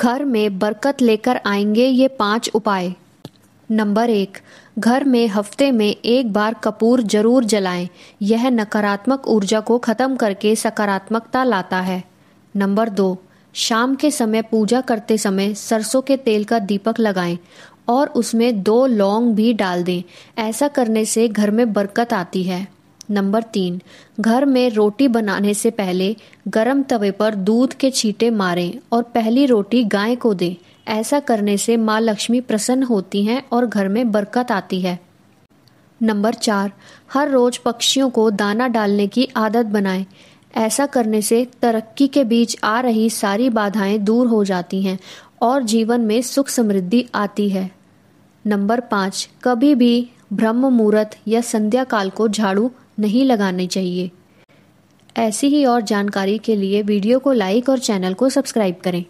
घर में बरकत लेकर आएंगे ये पांच उपाय नंबर एक घर में हफ्ते में एक बार कपूर जरूर जलाएं यह नकारात्मक ऊर्जा को खत्म करके सकारात्मकता लाता है नंबर दो शाम के समय पूजा करते समय सरसों के तेल का दीपक लगाएं और उसमें दो लौंग भी डाल दें ऐसा करने से घर में बरकत आती है नंबर तीन घर में रोटी बनाने से पहले गरम तवे पर दूध के छींटे मारें और पहली रोटी गाय को दें ऐसा करने से माँ लक्ष्मी प्रसन्न होती हैं और घर में बरकत आती है नंबर चार हर रोज पक्षियों को दाना डालने की आदत बनाएं ऐसा करने से तरक्की के बीच आ रही सारी बाधाएं दूर हो जाती हैं और जीवन में सुख समृद्धि आती है नंबर पाँच कभी भी ब्रह्म मुहूर्त या संध्या काल को झाड़ू नहीं लगानी चाहिए ऐसी ही और जानकारी के लिए वीडियो को लाइक और चैनल को सब्सक्राइब करें